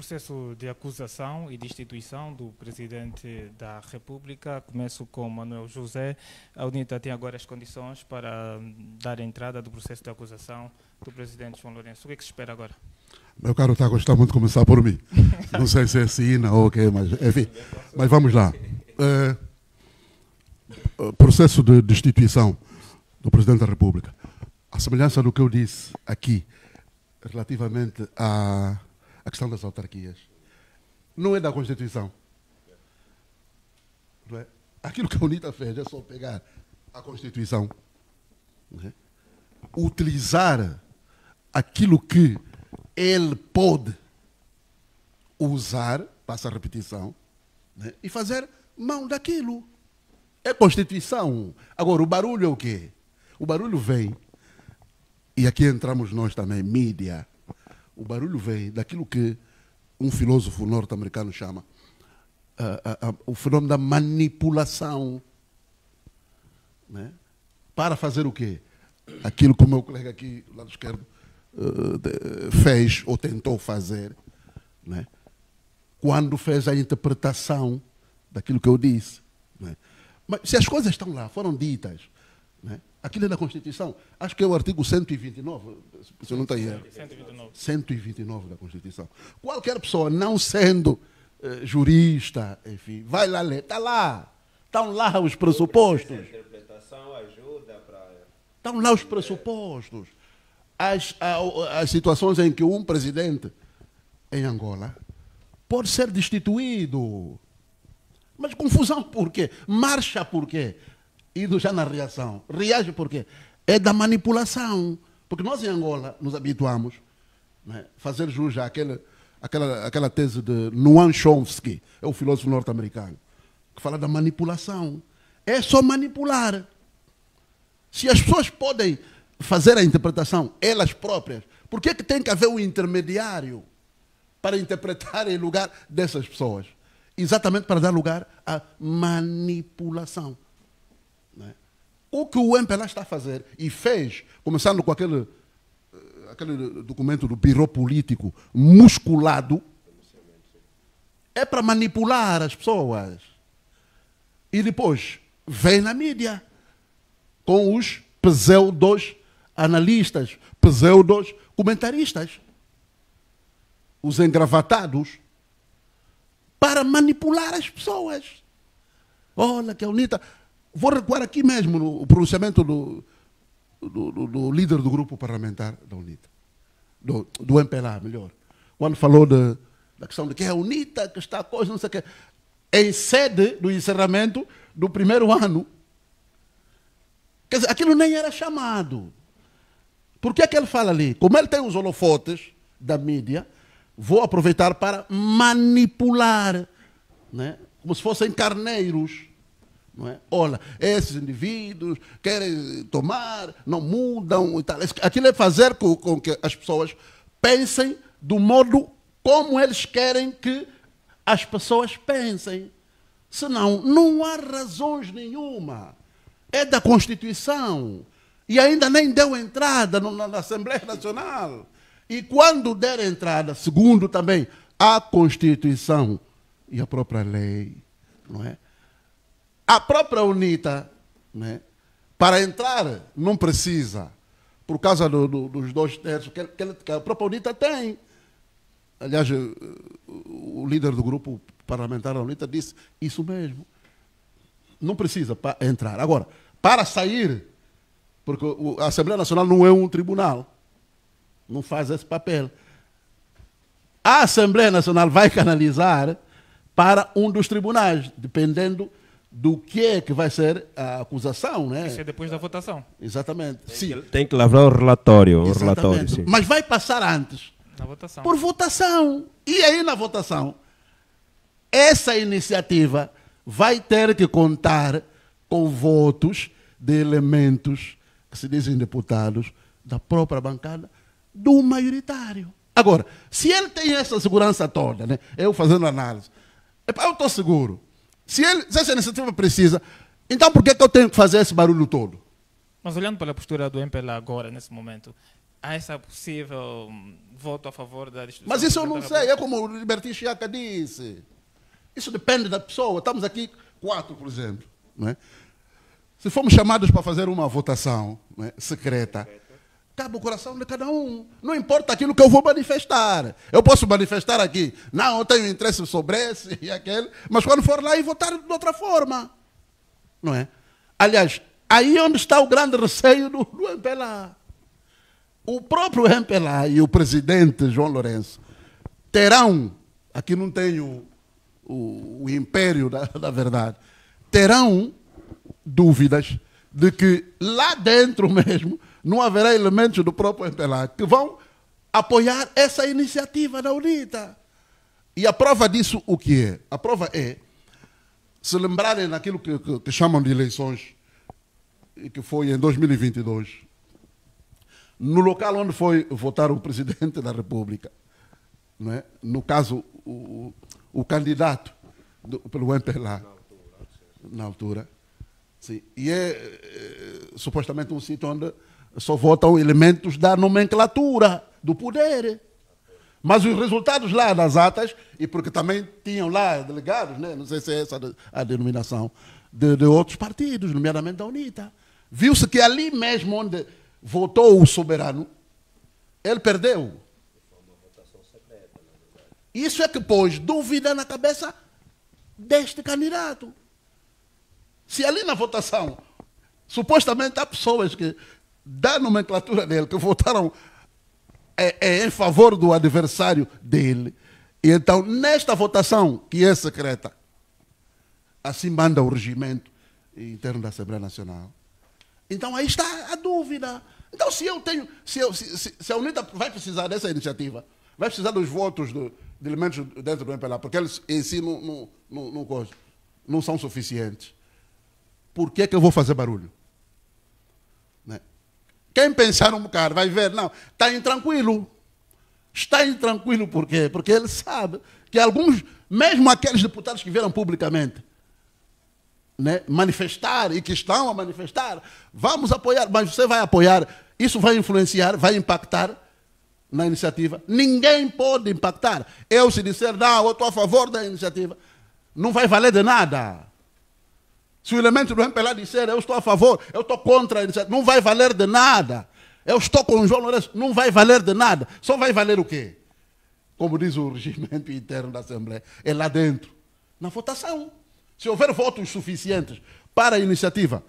Processo de acusação e destituição do Presidente da República. Começo com Manuel José. A UNITA tem agora as condições para hum, dar entrada do processo de acusação do Presidente João Lourenço. O que, é que se espera agora? Meu caro está a gostar muito de começar por mim. Não sei se é Sina assim ou o quê, mas enfim. Mas vamos lá. É, é, processo de destituição do Presidente da República. A semelhança do que eu disse aqui relativamente a a questão das autarquias. Não é da Constituição. Não é? Aquilo que a UNITA fez é só pegar a Constituição, é? utilizar aquilo que ele pode usar, passa a repetição, é? e fazer mão daquilo. É Constituição. Agora, o barulho é o quê? O barulho vem, e aqui entramos nós também, mídia. O barulho vem daquilo que um filósofo norte-americano chama uh, uh, uh, o fenômeno da manipulação. Né? Para fazer o quê? Aquilo que o meu colega aqui, do lado esquerdo, fez ou tentou fazer. Né? Quando fez a interpretação daquilo que eu disse. Né? Mas se as coisas estão lá, foram ditas, né? Aquilo é da Constituição. Acho que é o artigo 129, se eu não estou errado. 129. 129 da Constituição. Qualquer pessoa, não sendo eh, jurista, enfim, vai lá ler. Está lá. Estão lá os pressupostos. A interpretação ajuda para... Estão lá os pressupostos. As, as situações em que um presidente em Angola pode ser destituído. Mas confusão por quê? Marcha por quê? ido já na reação. Reage por quê? É da manipulação. Porque nós em Angola nos habituamos a né, fazer jus àquela àquela, àquela tese de Noam Chomsky, é o filósofo norte-americano, que fala da manipulação. É só manipular. Se as pessoas podem fazer a interpretação elas próprias, por que, é que tem que haver um intermediário para interpretar em lugar dessas pessoas? Exatamente para dar lugar à manipulação o que o MPLA está a fazer e fez, começando com aquele, eh, aquele documento do biro político musculado, é para manipular as pessoas. E depois vem na mídia com os pseudos analistas, pseudos comentaristas, os engravatados, para manipular as pessoas. Olha que a é UNITA Vou recuar aqui mesmo no pronunciamento do, do, do, do, líder do grupo parlamentar da UNITA, do, do MPLA, melhor, quando falou de, da questão de que é a UNITA que está a coisa, não sei o quê, em sede do encerramento do primeiro ano. Quer dizer, aquilo nem era chamado. Por que é que ele fala ali? Como ele tem os holofotes da mídia, vou aproveitar para manipular, né? como se fossem carneiros não é? Olha, esses indivíduos querem tomar, não mudam e tal. Aquilo é fazer com, com que as pessoas pensem do modo como eles querem que as pessoas pensem. Senão, não há razões nenhuma. É da Constituição. E ainda nem deu entrada na Assembleia Nacional. E quando der entrada, segundo também a Constituição e a própria lei, não é? A própria UNITA, né, para entrar, não precisa, por causa do, do, dos dois terços que, que, que a própria UNITA tem. Aliás, eh, o líder do grupo parlamentar da UNITA disse isso mesmo. Não precisa para entrar. Agora, para sair, porque a Assembleia Nacional não é um tribunal, não faz esse papel. A Assembleia Nacional vai canalizar para um dos tribunais, dependendo do que é que vai ser a acusação, né? Isso é depois da votação. Exatamente. Tem sim. Que, tem que lavrar o relatório, Exatamente. o relatório, sim. Mas vai passar antes. Na votação. Por votação. E aí na votação, essa iniciativa vai ter que contar com votos de elementos que se dizem deputados da própria bancada do maioritário. Agora, se ele tem essa segurança toda, né? Eu fazendo análise, eu estou seguro se, ele, se essa iniciativa precisa, então por que, que eu tenho que fazer esse barulho todo? Mas olhando pela postura do MPLA agora, nesse momento, há essa possível hum, voto a favor da destruição? Mas isso eu não sei, é como o Libertino Chiaca disse. Isso depende da pessoa. Estamos aqui quatro, por exemplo. Não é? Se formos chamados para fazer uma votação é? secreta, Cabe o coração de cada um. Não importa aquilo que eu vou manifestar. Eu posso manifestar aqui. Não, eu tenho interesse sobre esse e aquele. Mas quando for lá e votar de outra forma. Não é? Aliás, aí é onde está o grande receio do, do MPLA. O próprio MPLA e o presidente João Lourenço terão, aqui não tenho o, o império da, da verdade, terão dúvidas de que lá dentro mesmo não haverá elementos do próprio MPLA que vão apoiar essa iniciativa da UNITA. E a prova disso o que é? A prova é, se lembrarem daquilo que, que, que chamam de eleições, que foi em 2022, no local onde foi votar o presidente da República, não é? no caso, o, o candidato do, pelo MPLA, na altura, sim. e é, é supostamente um sítio onde só votam elementos da nomenclatura, do poder. Mas os resultados lá nas atas, e porque também tinham lá delegados, né? não sei se é essa a denominação, de, de outros partidos, nomeadamente da UNITA. Viu-se que ali mesmo onde votou o soberano, ele perdeu. Isso é que pôs dúvida na cabeça deste candidato. Se ali na votação, supostamente há pessoas que da nomenclatura dele, que votaram é, é, em favor do adversário dele. E então, nesta votação, que é secreta, assim manda o regimento interno da Assembleia Nacional. Então, aí está a dúvida. Então, se eu tenho. Se, eu, se, se, se a UNITA vai precisar dessa iniciativa, vai precisar dos votos do, de elementos dentro do MPLA, porque eles em si não, não, não, não, não são suficientes. Por que é que eu vou fazer barulho? Quem pensar um bocado vai ver, não, está intranquilo. Está intranquilo por quê? Porque ele sabe que alguns, mesmo aqueles deputados que vieram publicamente né, manifestar e que estão a manifestar, vamos apoiar, mas você vai apoiar, isso vai influenciar, vai impactar na iniciativa. Ninguém pode impactar. Eu, se disser, não, eu estou a favor da iniciativa, não vai valer de nada. Se o elemento do MPLA disser eu estou a favor, eu estou contra, etc., não vai valer de nada. Eu estou com o João Lourenço, não vai valer de nada. Só vai valer o quê? Como diz o regimento interno da Assembleia, é lá dentro, na votação. Se houver votos suficientes para a iniciativa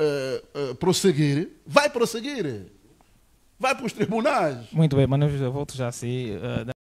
uh, uh, prosseguir, vai prosseguir. Vai para os tribunais. Muito bem, mas eu volto já assim. Uh,